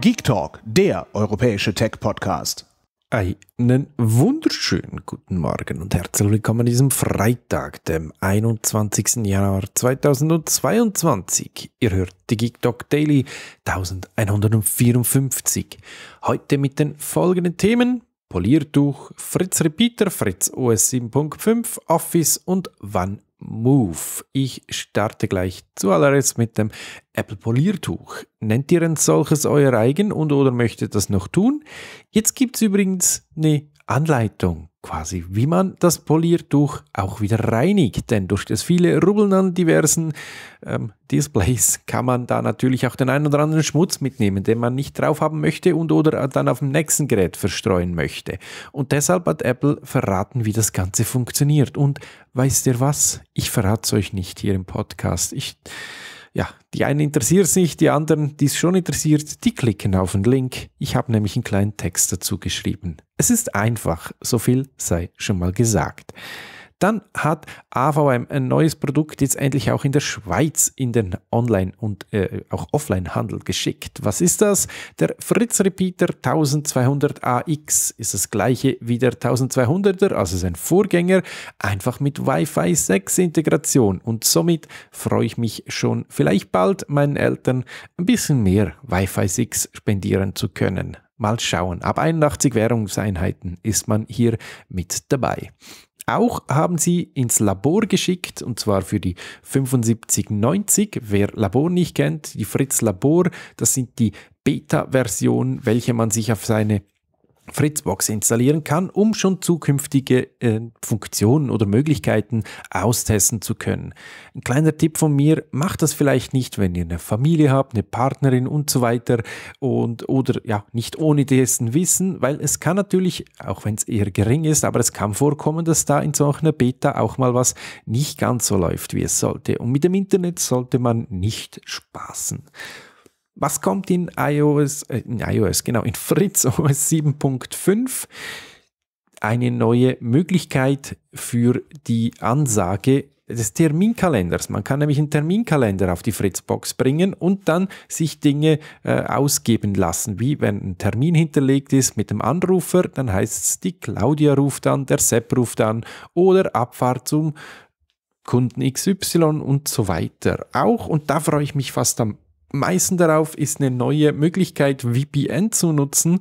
Geek Talk, der europäische Tech-Podcast. Einen wunderschönen guten Morgen und herzlich willkommen an diesem Freitag, dem 21. Januar 2022. Ihr hört die Geek Talk Daily 1154. Heute mit den folgenden Themen. Poliertuch, Fritz Repeater, Fritz OS 7.5, Office und wann Move. Ich starte gleich zuallererst mit dem Apple Poliertuch. Nennt ihr ein solches euer eigen und oder möchtet das noch tun? Jetzt gibt es übrigens eine Anleitung quasi, wie man das Poliertuch auch wieder reinigt. Denn durch das viele Rubbeln an diversen ähm, Displays kann man da natürlich auch den einen oder anderen Schmutz mitnehmen, den man nicht drauf haben möchte und oder dann auf dem nächsten Gerät verstreuen möchte. Und deshalb hat Apple verraten, wie das Ganze funktioniert. Und weißt ihr was? Ich verrate es euch nicht hier im Podcast. Ich ja, die einen interessiert es nicht, die anderen, die es schon interessiert, die klicken auf den Link. Ich habe nämlich einen kleinen Text dazu geschrieben. Es ist einfach, so viel sei schon mal gesagt. Dann hat AVM ein neues Produkt jetzt endlich auch in der Schweiz in den Online- und äh, auch Offline-Handel geschickt. Was ist das? Der Fritz Repeater 1200 AX ist das gleiche wie der 1200er, also sein Vorgänger, einfach mit Wi-Fi 6 Integration und somit freue ich mich schon vielleicht bald meinen Eltern ein bisschen mehr Wi-Fi 6 spendieren zu können. Mal schauen. Ab 81 Währungseinheiten ist man hier mit dabei. Auch haben sie ins Labor geschickt, und zwar für die 7590. Wer Labor nicht kennt, die Fritz Labor, das sind die beta versionen welche man sich auf seine Fritzbox installieren kann, um schon zukünftige äh, Funktionen oder Möglichkeiten austesten zu können. Ein kleiner Tipp von mir, macht das vielleicht nicht, wenn ihr eine Familie habt, eine Partnerin und so weiter und oder ja, nicht ohne dessen Wissen, weil es kann natürlich, auch wenn es eher gering ist, aber es kann vorkommen, dass da in so einer Beta auch mal was nicht ganz so läuft, wie es sollte. Und mit dem Internet sollte man nicht spaßen. Was kommt in iOS, äh, in iOS, genau, in Fritz OS 7.5? Eine neue Möglichkeit für die Ansage des Terminkalenders. Man kann nämlich einen Terminkalender auf die Fritzbox bringen und dann sich Dinge äh, ausgeben lassen, wie wenn ein Termin hinterlegt ist mit dem Anrufer, dann heißt es, die Claudia ruft an, der Sepp ruft an oder Abfahrt zum Kunden XY und so weiter. Auch, und da freue ich mich fast am meisten darauf ist eine neue Möglichkeit, VPN zu nutzen.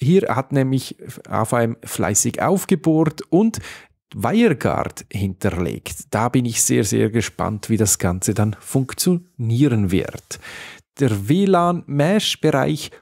Hier hat nämlich AVM fleißig aufgebohrt und WireGuard hinterlegt. Da bin ich sehr, sehr gespannt, wie das Ganze dann funktionieren wird. Der WLAN-Mesh-Bereich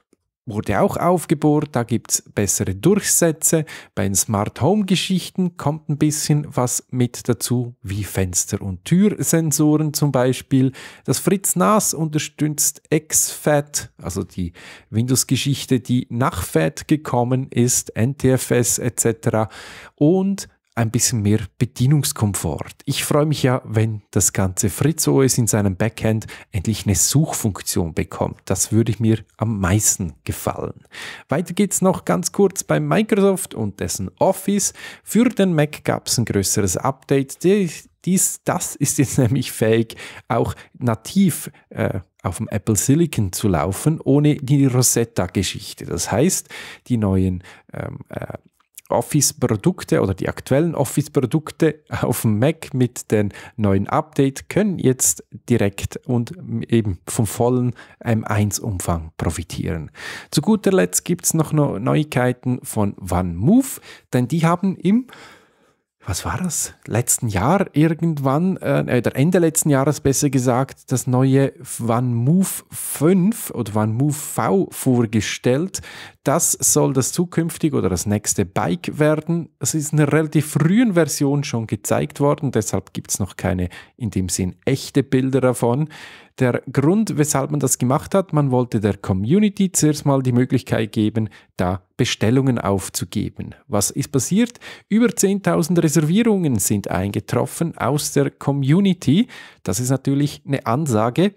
wurde auch aufgebohrt, da gibt es bessere Durchsätze. Bei den Smart Home Geschichten kommt ein bisschen was mit dazu, wie Fenster- und Türsensoren zum Beispiel. Das Fritz Nas unterstützt XFAT, also die Windows-Geschichte, die nach FAT gekommen ist, NTFS etc. Und ein bisschen mehr Bedienungskomfort. Ich freue mich ja, wenn das ganze Fritz OS in seinem Backend endlich eine Suchfunktion bekommt. Das würde mir am meisten gefallen. Weiter geht's noch ganz kurz bei Microsoft und dessen Office. Für den Mac gab es ein größeres Update. Dies, das ist jetzt nämlich fähig, auch nativ äh, auf dem Apple Silicon zu laufen, ohne die Rosetta-Geschichte. Das heißt, die neuen ähm, äh, Office-Produkte oder die aktuellen Office-Produkte auf dem Mac mit dem neuen Update können jetzt direkt und eben vom vollen M1-Umfang profitieren. Zu guter Letzt gibt es noch Neuigkeiten von OneMove, denn die haben im was war das? Letzten Jahr irgendwann, äh, oder Ende letzten Jahres besser gesagt, das neue OneMove 5 oder OneMove V vorgestellt. Das soll das zukünftige oder das nächste Bike werden. Es ist in einer relativ frühen Version schon gezeigt worden, deshalb gibt es noch keine in dem Sinn echte Bilder davon. Der Grund, weshalb man das gemacht hat, man wollte der Community zuerst mal die Möglichkeit geben, da Bestellungen aufzugeben. Was ist passiert? Über 10.000 Reservierungen sind eingetroffen aus der Community. Das ist natürlich eine Ansage.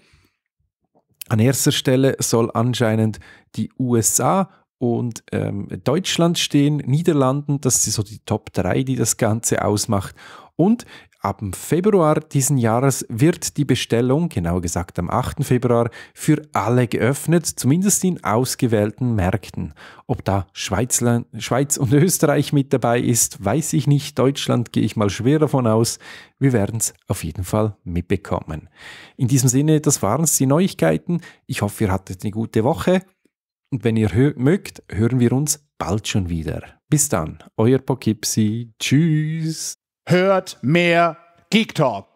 An erster Stelle soll anscheinend die USA und ähm, Deutschland stehen, Niederlanden, das sind so die Top 3, die das Ganze ausmacht. Und ab Februar diesen Jahres wird die Bestellung, genau gesagt am 8. Februar, für alle geöffnet, zumindest in ausgewählten Märkten. Ob da Schweizler, Schweiz und Österreich mit dabei ist, weiß ich nicht. Deutschland gehe ich mal schwer davon aus. Wir werden es auf jeden Fall mitbekommen. In diesem Sinne, das waren es die Neuigkeiten. Ich hoffe, ihr hattet eine gute Woche. Und wenn ihr hö mögt, hören wir uns bald schon wieder. Bis dann, euer Pokipsi. Tschüss. Hört mehr Geek Talk.